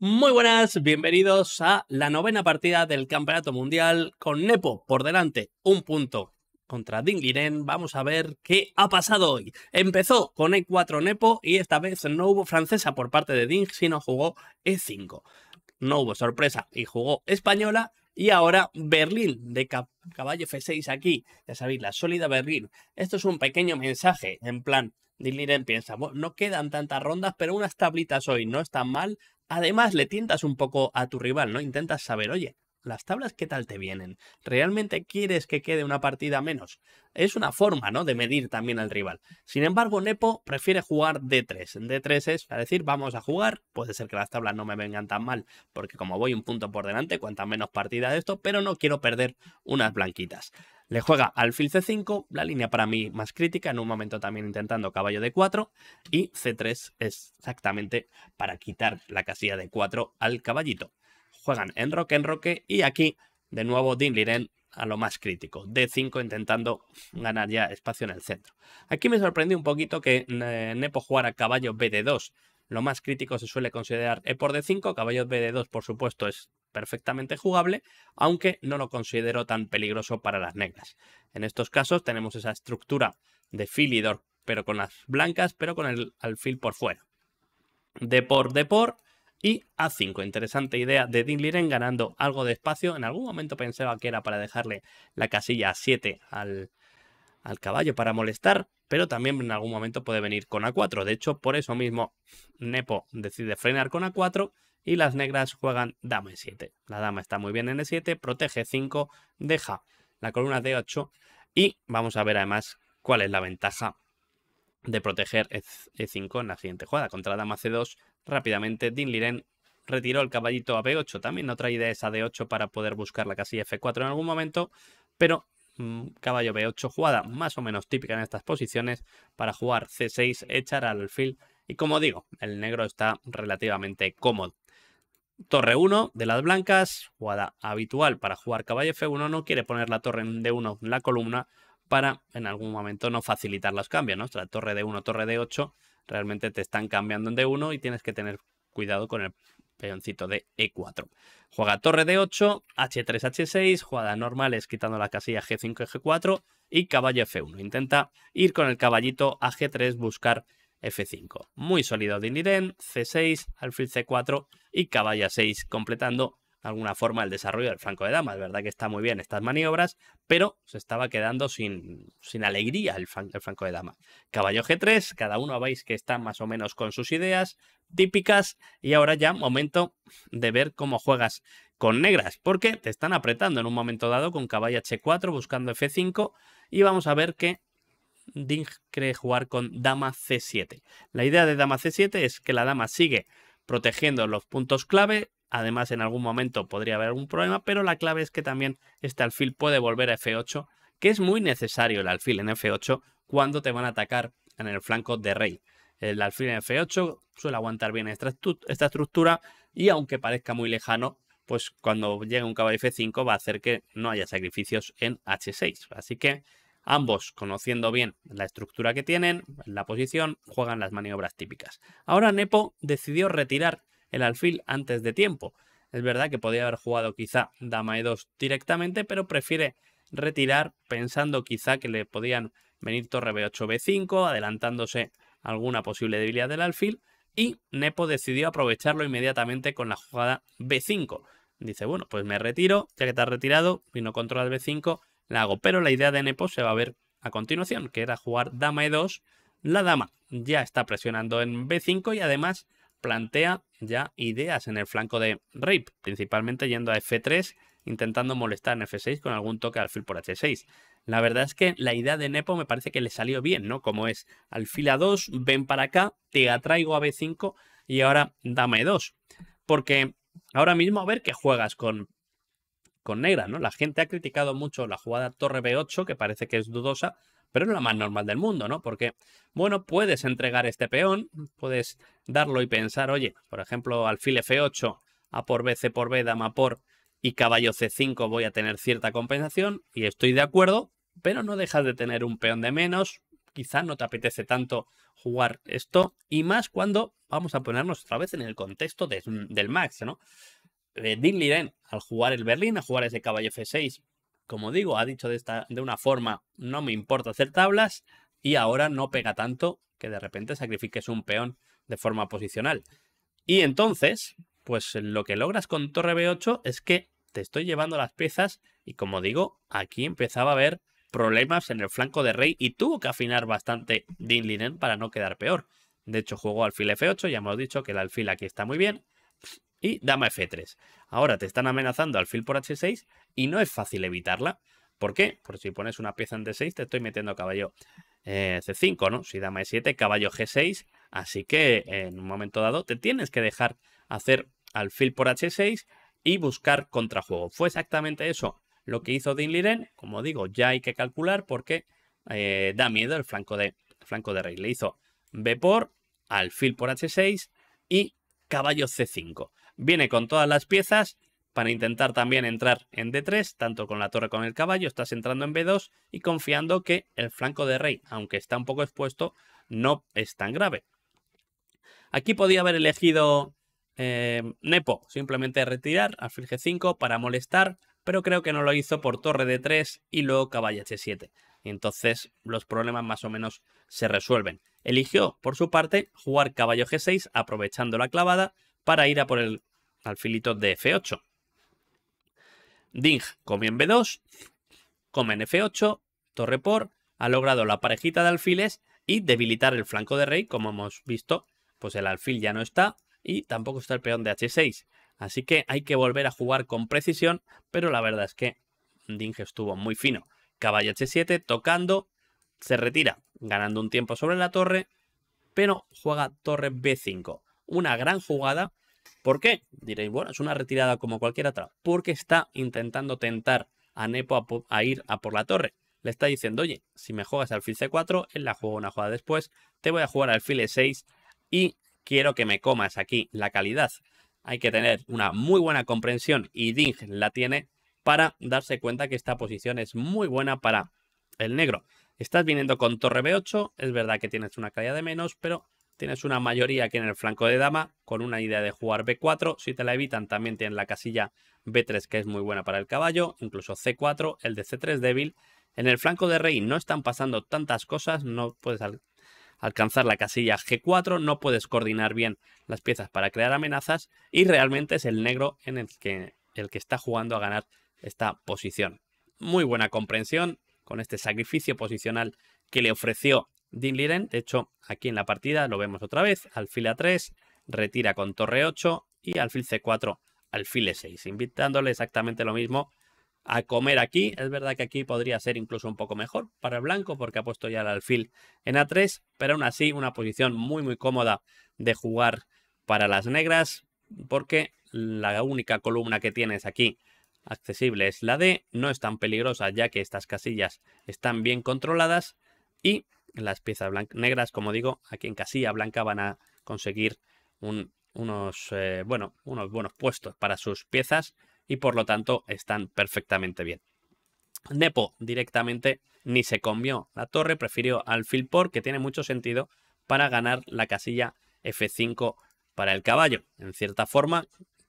Muy buenas, bienvenidos a la novena partida del Campeonato Mundial con Nepo por delante, un punto contra Ding Liren Vamos a ver qué ha pasado hoy. Empezó con E4 Nepo y esta vez no hubo francesa por parte de Ding, sino jugó E5. No hubo sorpresa y jugó española. Y ahora Berlín de caballo F6 aquí. Ya sabéis, la sólida Berlín. Esto es un pequeño mensaje en plan. Liren piensa, no quedan tantas rondas, pero unas tablitas hoy no están mal. Además, le tientas un poco a tu rival, ¿no? Intentas saber, oye, las tablas qué tal te vienen. ¿Realmente quieres que quede una partida menos? Es una forma, ¿no? De medir también al rival. Sin embargo, Nepo prefiere jugar D3. D3 es a decir, vamos a jugar. Puede ser que las tablas no me vengan tan mal, porque como voy un punto por delante, cuantas menos partida de esto, pero no quiero perder unas blanquitas. Le juega alfil c5, la línea para mí más crítica, en un momento también intentando caballo d 4 y c3 exactamente para quitar la casilla de 4 al caballito. Juegan en en roque y aquí de nuevo Din Liren a lo más crítico. D5 intentando ganar ya espacio en el centro. Aquí me sorprendió un poquito que eh, Nepo jugara caballo bd 2 Lo más crítico se suele considerar E por D5, caballo bd 2 por supuesto es perfectamente jugable, aunque no lo considero tan peligroso para las negras. En estos casos tenemos esa estructura de filidor, pero con las blancas, pero con el alfil por fuera. De por, de por, y A5. Interesante idea de Liren ganando algo de espacio. En algún momento pensaba que era para dejarle la casilla A7 al, al caballo para molestar, pero también en algún momento puede venir con A4. De hecho, por eso mismo Nepo decide frenar con A4 y las negras juegan dama e7. La dama está muy bien en e7, protege 5, deja la columna d 8 y vamos a ver además cuál es la ventaja de proteger e5 e en la siguiente jugada. Contra la dama c2 e rápidamente Din Liren retiró el caballito a b8, también otra idea es a d8 para poder buscar la casilla f4 en algún momento, pero mm, caballo b8, jugada más o menos típica en estas posiciones para jugar c6, echar al alfil y como digo, el negro está relativamente cómodo. Torre 1 de las blancas, jugada habitual para jugar caballo F1, no quiere poner la torre en D1 en la columna para en algún momento no facilitar los cambios, ¿no? torre D1, torre D8, realmente te están cambiando en D1 y tienes que tener cuidado con el peoncito de E4. Juega torre D8, H3, H6, jugada normal es quitando la casilla G5, G4 y caballo F1. Intenta ir con el caballito a G3, buscar F5. Muy sólido Diliren, C6, alfil C4 y caballa 6, completando alguna forma el desarrollo del franco de damas. Es verdad que está muy bien estas maniobras, pero se estaba quedando sin, sin alegría el, franco de dama. Caballo G3, cada uno veis que está más o menos con sus ideas típicas y ahora ya momento de ver cómo juegas con negras, porque te están apretando en un momento dado con caballo H4 buscando F5 y vamos a ver que Ding cree jugar con dama c7. La idea de dama c7 es que la dama sigue protegiendo los puntos clave. Además, en algún momento podría haber algún problema, pero la clave es que también este alfil puede volver a f8, que es muy necesario el alfil en f8 cuando te van a atacar en el flanco de rey. El alfil en f8 suele aguantar bien esta, estructura y aunque parezca muy lejano, pues cuando llega un caballo F5 va a hacer que no haya sacrificios en H6. Así que Ambos, conociendo bien la estructura que tienen, la posición, juegan las maniobras típicas. Ahora Nepo decidió retirar el alfil antes de tiempo. Es verdad que podía haber jugado quizá dama e2 directamente, pero prefiere retirar pensando quizá que le podían venir torre b8, b5, adelantándose alguna posible debilidad del alfil. Y Nepo decidió aprovecharlo inmediatamente con la jugada b5. Dice, bueno, pues me retiro, ya que te has retirado vino no el b5, la hago. Pero la idea de Nepo se va a ver a continuación, que era jugar dama e2. La dama ya está presionando en b5 y además plantea ya ideas en el flanco de Rape, principalmente yendo a f3, intentando molestar en f6 con algún toque alfil por h6. La verdad es que la idea de Nepo me parece que le salió bien, ¿no? Como es alfil a 2, ven para acá, te atraigo a b5 y ahora dama e2. Porque ahora mismo a ver qué juegas con con ¿no? La gente ha criticado mucho la jugada torre B8, que parece que es dudosa, pero es la más normal del mundo, ¿no? Porque, bueno, puedes entregar este peón, puedes darlo y pensar, oye, por ejemplo, alfil F8, A por B, C por B, dama por y caballo C5 voy a tener cierta compensación, y estoy de acuerdo, pero no dejas de tener un peón de menos, quizás no te apetece tanto jugar esto, y más cuando vamos a ponernos otra vez en el contexto del max, ¿no? de Dean Liren, al jugar el Berlín, a jugar ese caballo F6, como digo, ha dicho de, esta, de una forma, no me importa hacer tablas, y ahora no pega tanto que de repente sacrifiques un peón de forma posicional. Y entonces, pues lo que logras con torre B8 es que te estoy llevando las piezas y como digo, aquí empezaba a haber problemas en el flanco de rey y tuvo que afinar bastante Din Liren para no quedar peor. De hecho, jugó alfil F8, ya hemos dicho que el alfil aquí está muy bien y dama f3. Ahora te están amenazando al por h6 y no es fácil evitarla. ¿Por qué? Por si pones una pieza en d6, te estoy metiendo caballo eh, c5, ¿no? Si dama e7, caballo g6. Así que eh, en un momento dado te tienes que dejar hacer alfil por h6 y buscar contrajuego. Fue exactamente eso lo que hizo Din Liren. Como digo, ya hay que calcular porque eh, da miedo el flanco de, flanco de rey. Le hizo b por, alfil por h6 y caballo c5. Viene con todas las piezas para intentar también entrar en D3, tanto con la torre como el caballo, estás entrando en B2 y confiando que el flanco de rey, aunque está un poco expuesto, no es tan grave. Aquí podía haber elegido eh, Nepo, simplemente retirar alfil G5 para molestar, pero creo que no lo hizo por torre D3 y luego caballo H7. Entonces los problemas más o menos se resuelven. Eligió, por su parte, jugar caballo G6 aprovechando la clavada para ir a por el alfilito de F8. Ding come en B2, come en F8, torre por, ha logrado la parejita de alfiles y debilitar el flanco de rey, como hemos visto, pues el alfil ya no está y tampoco está el peón de H6. Así que hay que volver a jugar con precisión, pero la verdad es que Ding estuvo muy fino. Caballo H7 tocando, se retira, ganando un tiempo sobre la torre, pero juega torre B5. Una gran jugada ¿Por qué? Diréis, bueno, es una retirada como cualquier otra, porque está intentando tentar a Nepo a, ir a por la torre. Le está diciendo, oye, si me juegas alfil c4, él la juega una jugada después, te voy a jugar alfil e6 y quiero que me comas aquí la calidad. Hay que tener una muy buena comprensión y Ding la tiene para darse cuenta que esta posición es muy buena para el negro. Estás viniendo con torre b8, es verdad que tienes una calidad de menos, pero tienes una mayoría aquí en el flanco de dama con una idea de jugar B4. Si te la evitan, también tienes la casilla B3 que es muy buena para el caballo, incluso C4, el de C3 débil. En el flanco de rey no están pasando tantas cosas, no puedes alcanzar la casilla G4, no puedes coordinar bien las piezas para crear amenazas y realmente es el negro en el que, el que está jugando a ganar esta posición. Muy buena comprensión con este sacrificio posicional que le ofreció Dean de hecho, aquí en la partida lo vemos otra vez, alfil A3, retira con torre 8 y alfil C4, alfil E6, invitándole exactamente lo mismo a comer aquí. Es verdad que aquí podría ser incluso un poco mejor para el blanco porque ha puesto ya el alfil en A3, pero aún así una posición muy muy cómoda de jugar para las negras porque la única columna que tienes aquí accesible es la D, no es tan peligrosa ya que estas casillas están bien controladas y las piezas negras, como digo, aquí en casilla blanca van a conseguir unos, eh, bueno, unos buenos puestos para sus piezas y por lo tanto están perfectamente bien. Nepo directamente ni se comió la torre, prefirió al por que tiene mucho sentido para ganar la casilla F5 para el caballo. En cierta forma,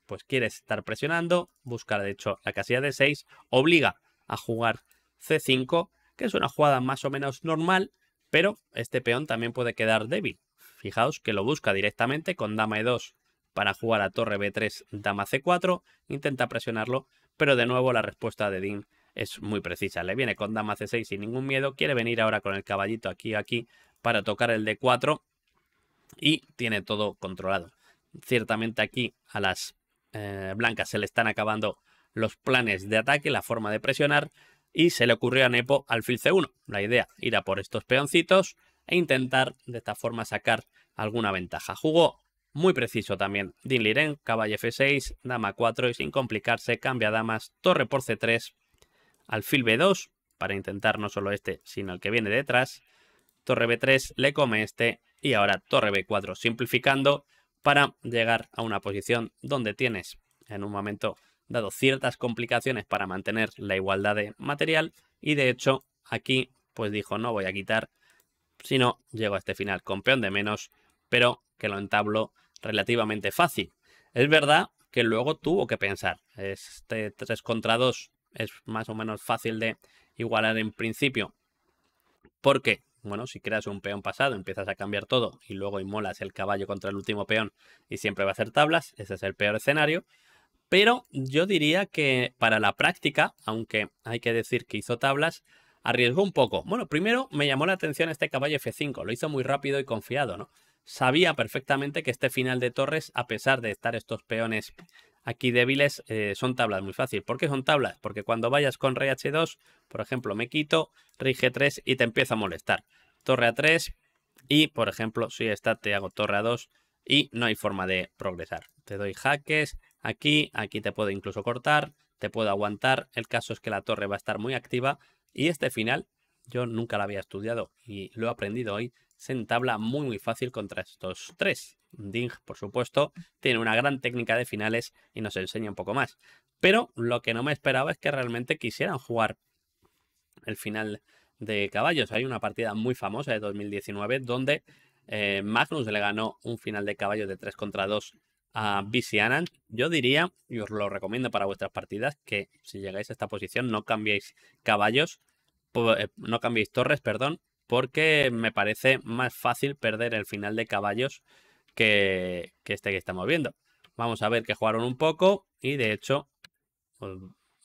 pues quiere estar presionando, buscar de hecho la casilla d 6, obliga a jugar C5, que es una jugada más o menos normal, pero este peón también puede quedar débil. Fijaos que lo busca directamente con dama e2 para jugar a torre b3, dama c4, intenta presionarlo, pero de nuevo la respuesta de Dean es muy precisa. Le viene con dama c6 sin ningún miedo, quiere venir ahora con el caballito aquí aquí para tocar el d4 y tiene todo controlado. Ciertamente aquí a las eh, blancas se le están acabando los planes de ataque, la forma de presionar, y se le ocurrió a Nepo alfil C1. La idea, ir a por estos peoncitos e intentar de esta forma sacar alguna ventaja. Jugó muy preciso también Din Liren, caballo F6, dama 4 y sin complicarse cambia damas, torre por C3, alfil B2 para intentar no solo este sino el que viene detrás, torre B3 le come este y ahora torre B4 simplificando para llegar a una posición donde tienes en un momento dado ciertas complicaciones para mantener la igualdad de material y de hecho aquí pues dijo no voy a quitar, si no llego a este final con peón de menos, pero que lo entablo relativamente fácil. Es verdad que luego tuvo que pensar, este 3 contra 2 es más o menos fácil de igualar en principio, porque bueno, si creas un peón pasado, empiezas a cambiar todo y luego inmolas el caballo contra el último peón y siempre va a hacer tablas, ese es el peor escenario. Pero yo diría que para la práctica, aunque hay que decir que hizo tablas, arriesgó un poco. Bueno, primero me llamó la atención este caballo F5, lo hizo muy rápido y confiado, ¿no? Sabía perfectamente que este final de torres, a pesar de estar estos peones aquí débiles, eh, son tablas muy fácil. ¿Por qué son tablas? Porque cuando vayas con rey H2, por ejemplo, me quito, rey G3 y te empieza a molestar. Torre A3 y, por ejemplo, si está, te hago torre A2 y no hay forma de progresar. Te doy jaques, aquí, aquí te puedo incluso cortar, te puedo aguantar. El caso es que la torre va a estar muy activa y este final yo nunca la había estudiado y lo he aprendido hoy. Se entabla muy muy fácil contra estos tres. Ding, por supuesto, tiene una gran técnica de finales y nos enseña un poco más. Pero lo que no me esperaba es que realmente quisieran jugar el final de caballos. Hay una partida muy famosa de 2019 donde eh, Magnus le ganó un final de caballos de 3 contra 2 a BC yo diría, y os lo recomiendo para vuestras partidas, que si llegáis a esta posición no cambiéis caballos, eh, no cambiéis torres, perdón, porque me parece más fácil perder el final de caballos que, que este que estamos viendo. Vamos a ver que jugaron un poco y de hecho os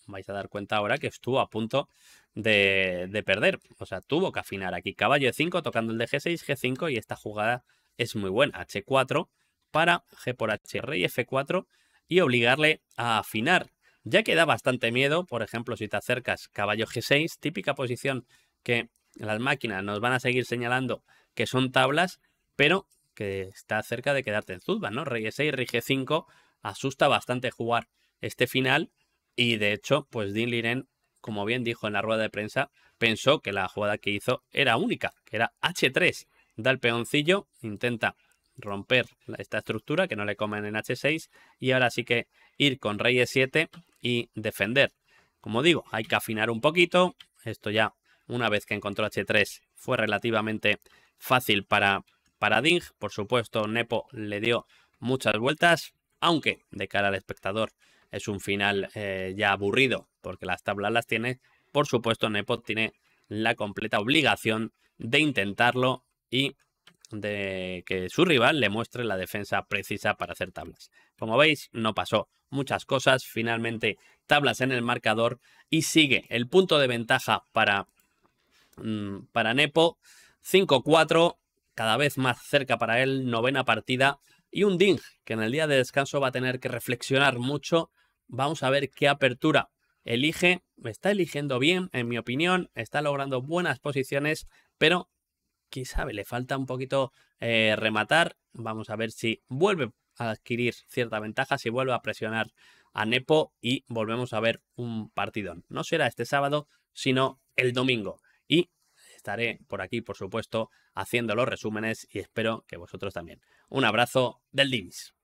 vais a dar cuenta ahora que estuvo a punto de, de perder. O sea, tuvo que afinar aquí caballo de 5 tocando el de G6, G5 y esta jugada es muy buena. H4 para G por H, rey F4 y obligarle a afinar, ya que da bastante miedo, por ejemplo, si te acercas caballo G6, típica posición que las máquinas nos van a seguir señalando que son tablas, pero que está cerca de quedarte en Zuzba, ¿no? Rey g 6 Rey G5, asusta bastante jugar este final y de hecho, pues Dean Liren, como bien dijo en la rueda de prensa, pensó que la jugada que hizo era única, que era H3, da el peoncillo, intenta romper esta estructura, que no le comen en H6, y ahora sí que ir con rey E7 y defender. Como digo, hay que afinar un poquito, esto ya una vez que encontró H3 fue relativamente fácil para, para Ding, por supuesto Nepo le dio muchas vueltas, aunque de cara al espectador es un final eh, ya aburrido, porque las tablas las tiene, por supuesto Nepo tiene la completa obligación de intentarlo y de que su rival le muestre la defensa precisa para hacer tablas. Como veis, no pasó muchas cosas, finalmente tablas en el marcador y sigue el punto de ventaja para, mm, para Nepo, 5-4, cada vez más cerca para él, novena partida y un Ding que en el día de descanso va a tener que reflexionar mucho. Vamos a ver qué apertura elige, está eligiendo bien, en mi opinión, está logrando buenas posiciones, pero quién sabe, le falta un poquito eh, rematar. Vamos a ver si vuelve a adquirir cierta ventaja, si vuelve a presionar a Nepo y volvemos a ver un partidón. No será este sábado, sino el domingo. Y estaré por aquí, por supuesto, haciendo los resúmenes y espero que vosotros también. Un abrazo del Dimis.